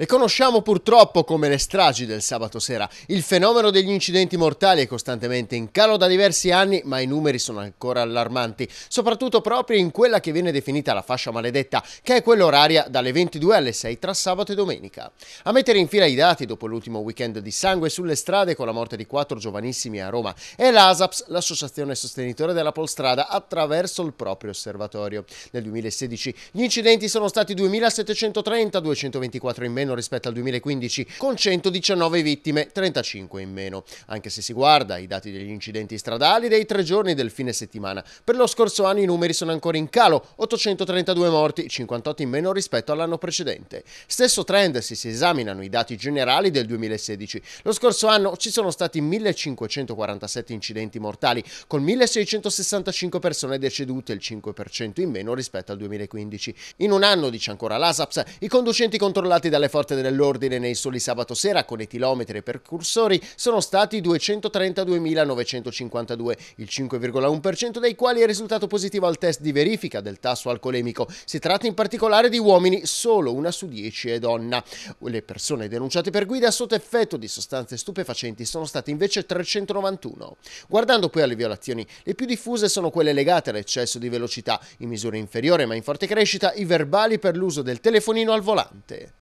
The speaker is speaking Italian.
Le conosciamo purtroppo come le stragi del sabato sera. Il fenomeno degli incidenti mortali è costantemente in calo da diversi anni, ma i numeri sono ancora allarmanti, soprattutto proprio in quella che viene definita la fascia maledetta, che è quella oraria dalle 22 alle 6 tra sabato e domenica. A mettere in fila i dati dopo l'ultimo weekend di sangue sulle strade con la morte di quattro giovanissimi a Roma è l'ASAPS, l'associazione sostenitore della Polstrada, attraverso il proprio osservatorio. Nel 2016 gli incidenti sono stati 2730, 224 in meno meno rispetto al 2015, con 119 vittime, 35 in meno. Anche se si guarda i dati degli incidenti stradali dei tre giorni del fine settimana, per lo scorso anno i numeri sono ancora in calo, 832 morti, 58 in meno rispetto all'anno precedente. Stesso trend se si esaminano i dati generali del 2016. Lo scorso anno ci sono stati 1547 incidenti mortali, con 1665 persone decedute, il 5% in meno rispetto al 2015. In un anno, dice ancora l'ASAPS, i conducenti controllati dalle forze forze dell'ordine nei soli sabato sera con etilometri e percursori sono stati 232.952, il 5,1% dei quali è risultato positivo al test di verifica del tasso alcolemico. Si tratta in particolare di uomini, solo una su dieci è donna. Le persone denunciate per guida sotto effetto di sostanze stupefacenti sono state invece 391. Guardando poi alle violazioni, le più diffuse sono quelle legate all'eccesso di velocità, in misura inferiore ma in forte crescita i verbali per l'uso del telefonino al volante.